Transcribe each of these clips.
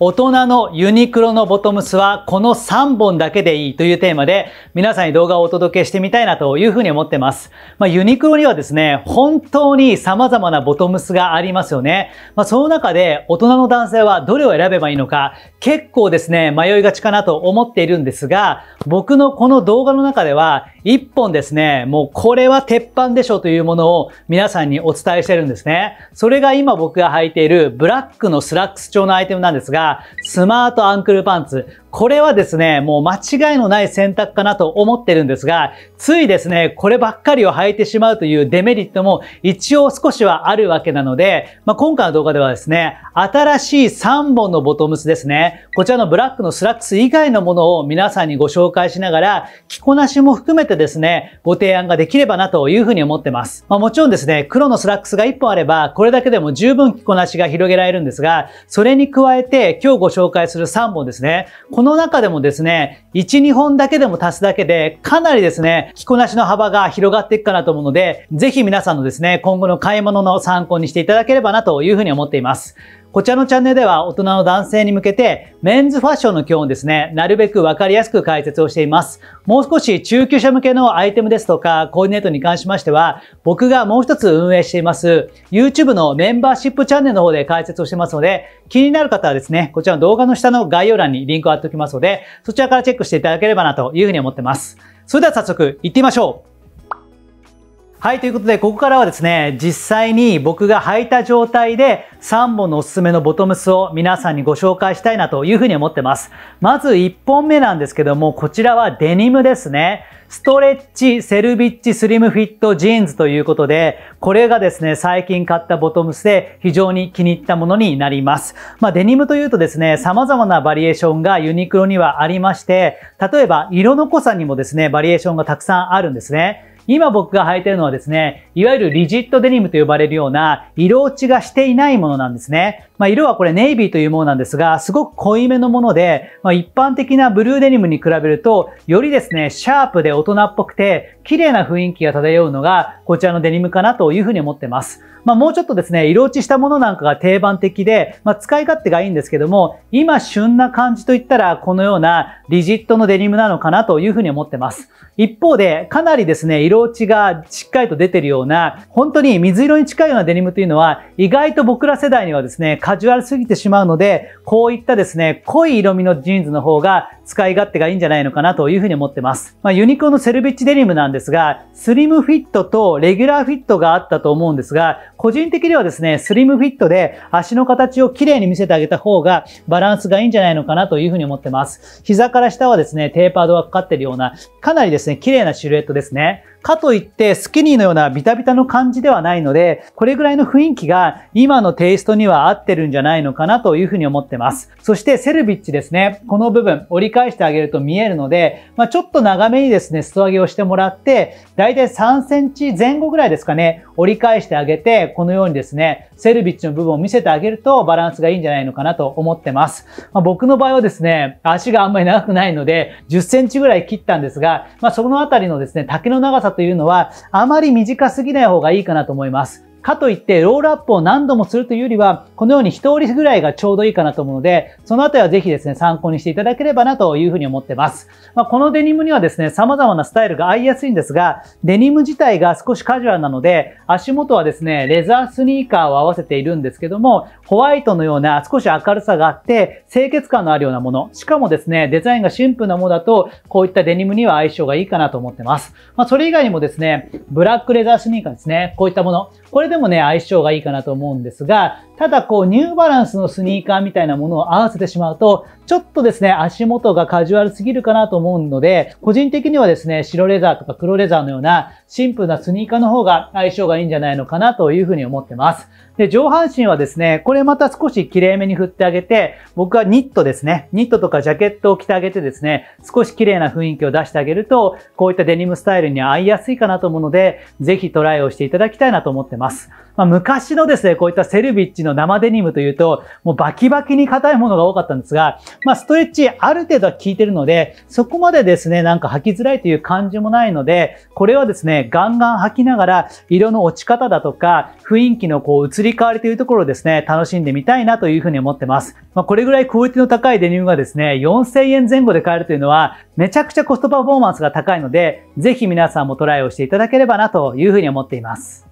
大人のユニクロのボトムスはこの3本だけでいいというテーマで皆さんに動画をお届けしてみたいなというふうに思ってます。まあ、ユニクロにはですね、本当に様々なボトムスがありますよね。まあ、その中で大人の男性はどれを選べばいいのか結構ですね、迷いがちかなと思っているんですが、僕のこの動画の中では1本ですね、もうこれは鉄板でしょというものを皆さんにお伝えしてるんですね。それが今僕が履いているブラックのスラックス調のアイテムなんですが、スマートアンクルパンツ。これはですね、もう間違いのない選択かなと思ってるんですが、ついですね、こればっかりを履いてしまうというデメリットも一応少しはあるわけなので、まあ、今回の動画ではですね、新しい3本のボトムスですね、こちらのブラックのスラックス以外のものを皆さんにご紹介しながら、着こなしも含めてですね、ご提案ができればなというふうに思ってます。まあ、もちろんですね、黒のスラックスが1本あれば、これだけでも十分着こなしが広げられるんですが、それに加えて今日ご紹介する3本ですね、この中でもですね、1、2本だけでも足すだけで、かなりですね、着こなしの幅が広がっていくかなと思うので、ぜひ皆さんのですね、今後の買い物の参考にしていただければなというふうに思っています。こちらのチャンネルでは大人の男性に向けてメンズファッションの基本をですね、なるべくわかりやすく解説をしています。もう少し中級者向けのアイテムですとかコーディネートに関しましては僕がもう一つ運営しています YouTube のメンバーシップチャンネルの方で解説をしてますので気になる方はですね、こちらの動画の下の概要欄にリンクを貼っておきますのでそちらからチェックしていただければなというふうに思ってます。それでは早速行ってみましょうはい、ということで、ここからはですね、実際に僕が履いた状態で3本のおすすめのボトムスを皆さんにご紹介したいなというふうに思ってます。まず1本目なんですけども、こちらはデニムですね。ストレッチセルビッチスリムフィットジーンズということで、これがですね、最近買ったボトムスで非常に気に入ったものになります。まあ、デニムというとですね、様々なバリエーションがユニクロにはありまして、例えば色の濃さにもですね、バリエーションがたくさんあるんですね。今僕が履いてるのはですね、いわゆるリジットデニムと呼ばれるような色落ちがしていないものなんですね。まあ、色はこれネイビーというものなんですが、すごく濃いめのもので、まあ、一般的なブルーデニムに比べると、よりですね、シャープで大人っぽくて、綺麗な雰囲気が漂うのが、こちらのデニムかなというふうに思ってます。まあ、もうちょっとですね、色落ちしたものなんかが定番的で、まあ、使い勝手がいいんですけども、今旬な感じといったら、このようなリジットのデニムなのかなというふうに思ってます。一方で、かなりですね、色落ちがしっかりと出てるような、本当に水色に近いようなデニムというのは、意外と僕ら世代にはですね、カジュアルすぎてしまうので、こういったですね、濃い色味のジーンズの方が使い勝手がいいんじゃないのかなというふうに思ってます。まあ、ユニクロのセルビッチデニムなんですが、スリムフィットとレギュラーフィットがあったと思うんですが、個人的にはですね、スリムフィットで足の形をきれいに見せてあげた方がバランスがいいんじゃないのかなというふうに思ってます。膝から下はですね、テーパードがかかってるような、かなりですね、綺麗なシルエットですね。かといってスキニーのようなビタビタの感じではないので、これぐらいの雰囲気が今のテイストには合ってるんじゃないのかなというふうに思ってます。そしてセルビッチですね、この部分、折り返してあげると見えるので、まあ、ちょっと長めにですね、裾上げをしてもらって、だいたい3センチ前後ぐらいですかね、折り返してあげて、このようにですね、セルビッチの部分を見せてあげるとバランスがいいんじゃないのかなと思ってます。まあ、僕の場合はですね、足があんまり長くないので、10センチぐらい切ったんですが、まあ、そのあたりのですね、丈の長さというのは、あまり短すぎない方がいいかなと思います。かといってロールアップを何度もするというよりは、このように1人ぐらいがちょうどいいかなと思うので、そのあたりはぜひですね、参考にしていただければなというふうに思ってます。まあ、このデニムにはですね、様々なスタイルが合いやすいんですが、デニム自体が少しカジュアルなので、足元はですね、レザースニーカーを合わせているんですけども、ホワイトのような少し明るさがあって、清潔感のあるようなもの、しかもですね、デザインがシンプルなものだと、こういったデニムには相性がいいかなと思ってます。まあ、それ以外にもですね、ブラックレザースニーカーですね、こういったもの、これででもね、相性がいいかなと思うんですが、ただこう、ニューバランスのスニーカーみたいなものを合わせてしまうと、ちょっとですね、足元がカジュアルすぎるかなと思うので、個人的にはですね、白レザーとか黒レザーのようなシンプルなスニーカーの方が相性がいいんじゃないのかなというふうに思ってます。で、上半身はですね、これまた少し綺麗めに振ってあげて、僕はニットですね、ニットとかジャケットを着てあげてですね、少し綺麗な雰囲気を出してあげると、こういったデニムスタイルに合いやすいかなと思うので、ぜひトライをしていただきたいなと思ってます。まあ、昔のですね、こういったセルビッチの生デニムというと、もうバキバキに硬いものが多かったんですが、まあ、ストレッチある程度は効いてるので、そこまでですね、なんか履きづらいという感じもないので、これはですね、ガンガン履きながら、色の落ち方だとか、雰囲気のこう移りり替わりというところをですね、楽しんでみたいなというふうに思ってます。まあ、これぐらいクオリティの高いデニムがですね、4000円前後で買えるというのは、めちゃくちゃコストパフォーマンスが高いので、ぜひ皆さんもトライをしていただければなというふうに思っています。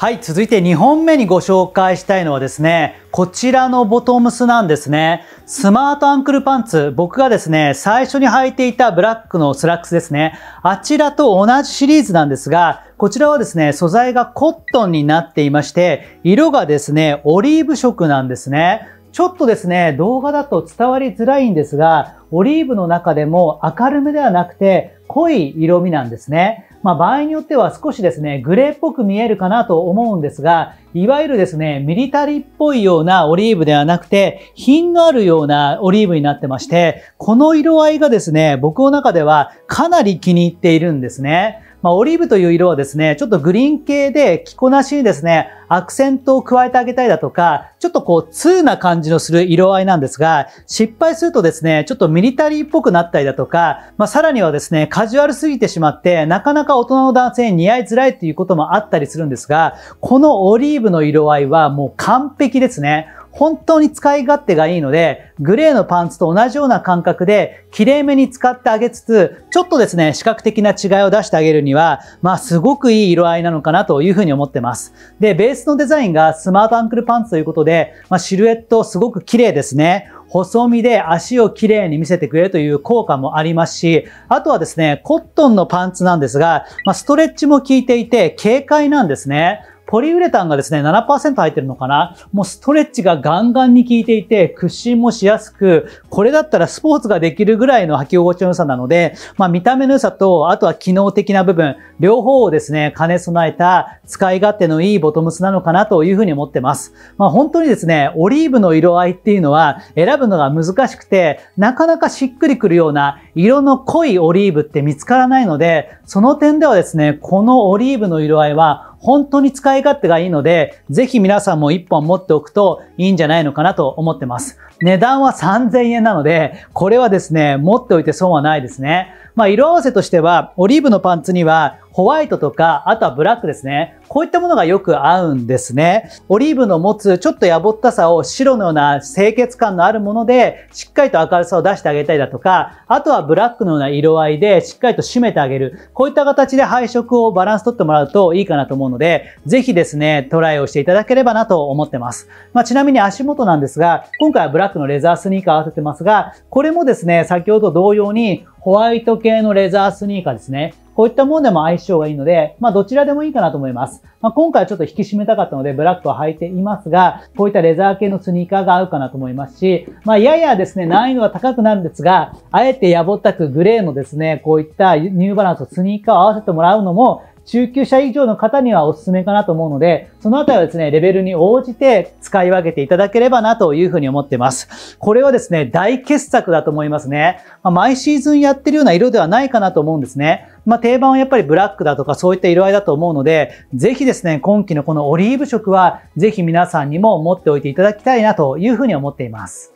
はい、続いて2本目にご紹介したいのはですね、こちらのボトムスなんですね。スマートアンクルパンツ、僕がですね、最初に履いていたブラックのスラックスですね。あちらと同じシリーズなんですが、こちらはですね、素材がコットンになっていまして、色がですね、オリーブ色なんですね。ちょっとですね、動画だと伝わりづらいんですが、オリーブの中でも明るめではなくて、濃い色味なんですね。まあ、場合によっては少しですね、グレーっぽく見えるかなと思うんですが、いわゆるですね、ミリタリーっぽいようなオリーブではなくて、品のあるようなオリーブになってまして、この色合いがですね、僕の中ではかなり気に入っているんですね。まあ、オリーブという色はですね、ちょっとグリーン系で着こなしにですね、アクセントを加えてあげたいだとか、ちょっとこう、ーな感じのする色合いなんですが、失敗するとですね、ちょっとミリタリーっぽくなったりだとか、まあ、さらにはですね、カジュアルすぎてしまって、なかなか大人の男性に似合いづらいっていうこともあったりするんですが、このオリーブの色合いはもう完璧ですね。本当に使い勝手がいいので、グレーのパンツと同じような感覚で、綺麗めに使ってあげつつ、ちょっとですね、視覚的な違いを出してあげるには、まあ、すごくいい色合いなのかなというふうに思ってます。で、ベースのデザインがスマートアンクルパンツということで、まあ、シルエットすごく綺麗ですね。細身で足をきれいに見せてくれるという効果もありますし、あとはですね、コットンのパンツなんですが、まあ、ストレッチも効いていて、軽快なんですね。ポリウレタンがですね、7%入ってるのかなもうストレッチがガンガンに効いていて、屈伸もしやすく、これだったらスポーツができるぐらいの履き心地の良さなので、まあ見た目の良さと、あとは機能的な部分、両方をですね、兼ね備えた使い勝手のいいボトムスなのかなというふうに思ってます。まあ本当にですね、オリーブの色合いっていうのは選ぶのが難しくて、なかなかしっくりくるような色の濃いオリーブって見つからないので、その点ではですね、このオリーブの色合いは本当に使い勝手がいいので、ぜひ皆さんも1本持っておくといいんじゃないのかなと思ってます。値段は3000円なので、これはですね、持っておいて損はないですね。まあ、色合わせとしては、オリーブのパンツには、ホワイトとか、あとはブラックですね。こういったものがよく合うんですね。オリーブの持つちょっとやぼったさを白のような清潔感のあるもので、しっかりと明るさを出してあげたりだとか、あとはブラックのような色合いでしっかりと締めてあげる。こういった形で配色をバランス取ってもらうといいかなと思うので、ぜひですね、トライをしていただければなと思ってます。まあ、ちなみに足元なんですが、今回はブラックのレザースニーカー合わせてますが、これもですね、先ほど同様にホワイト系のレザースニーカーですね。こういったものでも相性がいいので、まあどちらでもいいかなと思います。まあ、今回はちょっと引き締めたかったのでブラックを履いていますが、こういったレザー系のスニーカーが合うかなと思いますし、まあややですね、難易度は高くなるんですが、あえてやぼったくグレーのですね、こういったニューバランスのスニーカーを合わせてもらうのも、中級者以上の方にはお勧めかなと思うので、そのあたりはですね、レベルに応じて使い分けていただければなというふうに思ってます。これはですね、大傑作だと思いますね。まあ、毎シーズンやってるような色ではないかなと思うんですね。まあ、定番はやっぱりブラックだとかそういった色合いだと思うので、ぜひですね、今季のこのオリーブ色は、ぜひ皆さんにも持っておいていただきたいなというふうに思っています。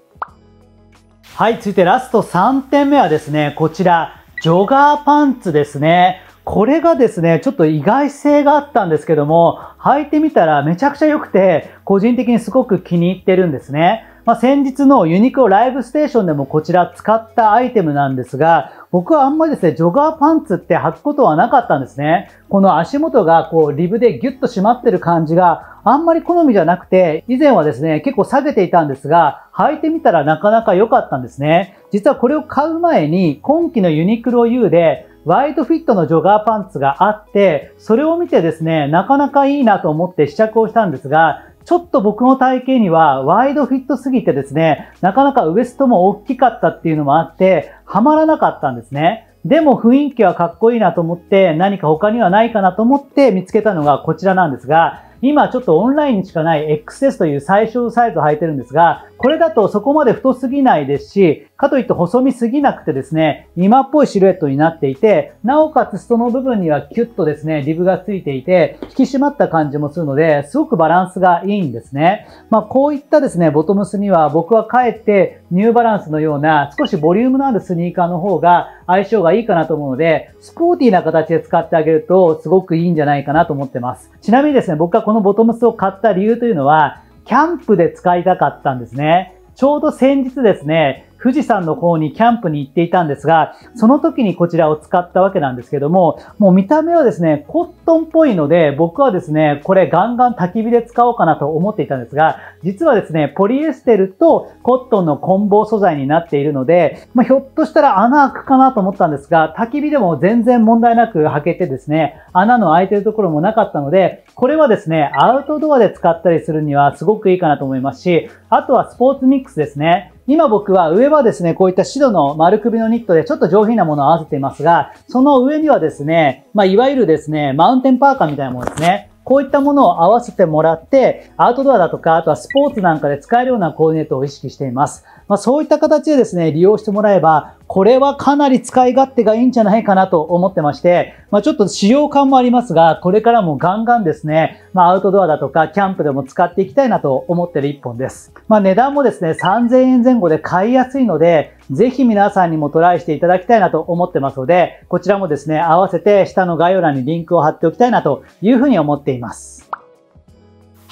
はい、続いてラスト3点目はですね、こちら、ジョガーパンツですね。これがですね、ちょっと意外性があったんですけども、履いてみたらめちゃくちゃ良くて、個人的にすごく気に入ってるんですね。まあ、先日のユニクロライブステーションでもこちら使ったアイテムなんですが、僕はあんまりですね、ジョガーパンツって履くことはなかったんですね。この足元がこうリブでギュッと締まってる感じがあんまり好みじゃなくて、以前はですね、結構下げていたんですが、履いてみたらなかなか良かったんですね。実はこれを買う前に、今季のユニクロ U で、ワイドフィットのジョガーパンツがあって、それを見てですね、なかなかいいなと思って試着をしたんですが、ちょっと僕の体型にはワイドフィットすぎてですね、なかなかウエストも大きかったっていうのもあって、はまらなかったんですね。でも雰囲気はかっこいいなと思って、何か他にはないかなと思って見つけたのがこちらなんですが、今ちょっとオンラインにしかない XS という最小サイズを履いてるんですが、これだとそこまで太すぎないですし、かといって細身すぎなくてですね、今っぽいシルエットになっていて、なおかつその部分にはキュッとですね、リブがついていて、引き締まった感じもするので、すごくバランスがいいんですね。まあこういったですね、ボトムスには僕はかえってニューバランスのような少しボリュームのあるスニーカーの方が相性がいいかなと思うので、スポーティーな形で使ってあげるとすごくいいんじゃないかなと思ってます。ちなみにですね、僕がこのボトムスを買った理由というのは、キャンプで使いたかったんですね。ちょうど先日ですね、富士山の方にキャンプに行っていたんですが、その時にこちらを使ったわけなんですけども、もう見た目はですね、コットンっぽいので、僕はですね、これガンガン焚き火で使おうかなと思っていたんですが、実はですね、ポリエステルとコットンの混紡素材になっているので、まあ、ひょっとしたら穴開くかなと思ったんですが、焚き火でも全然問題なく履けてですね、穴の開いてるところもなかったので、これはですね、アウトドアで使ったりするにはすごくいいかなと思いますし、あとはスポーツミックスですね。今僕は上はですね、こういった白の丸首のニットでちょっと上品なものを合わせていますが、その上にはですね、まあ、いわゆるですね、マウンテンパーカーみたいなものですね。こういったものを合わせてもらって、アウトドアだとか、あとはスポーツなんかで使えるようなコーディネートを意識しています。まあ、そういった形でですね、利用してもらえば、これはかなり使い勝手がいいんじゃないかなと思ってまして、まあ、ちょっと使用感もありますが、これからもガンガンですね、まあ、アウトドアだとかキャンプでも使っていきたいなと思ってる一本です。まあ、値段もですね、3000円前後で買いやすいので、ぜひ皆さんにもトライしていただきたいなと思ってますので、こちらもですね、合わせて下の概要欄にリンクを貼っておきたいなというふうに思っています。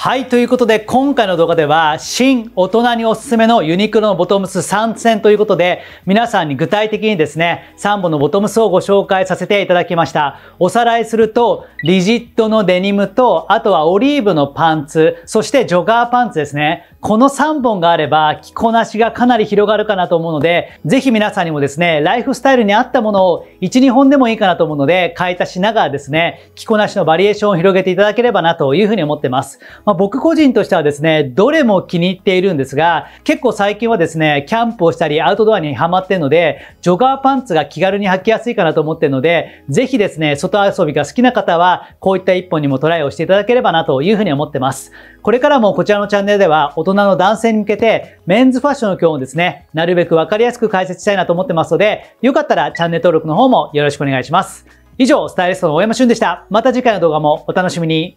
はい。ということで、今回の動画では、新大人におすすめのユニクロのボトムス3選ということで、皆さんに具体的にですね、3本のボトムスをご紹介させていただきました。おさらいすると、リジットのデニムと、あとはオリーブのパンツ、そしてジョガーパンツですね。この3本があれば、着こなしがかなり広がるかなと思うので、ぜひ皆さんにもですね、ライフスタイルに合ったものを1、2本でもいいかなと思うので、買い足しながらですね、着こなしのバリエーションを広げていただければなというふうに思ってます。まあ、僕個人としてはですね、どれも気に入っているんですが、結構最近はですね、キャンプをしたりアウトドアにハマってるので、ジョガーパンツが気軽に履きやすいかなと思ってるので、ぜひですね、外遊びが好きな方は、こういった一本にもトライをしていただければなというふうに思ってます。これからもこちらのチャンネルでは、大人の男性に向けて、メンズファッションの今日もですね、なるべくわかりやすく解説したいなと思ってますので、よかったらチャンネル登録の方もよろしくお願いします。以上、スタイリストの大山俊でした。また次回の動画もお楽しみに。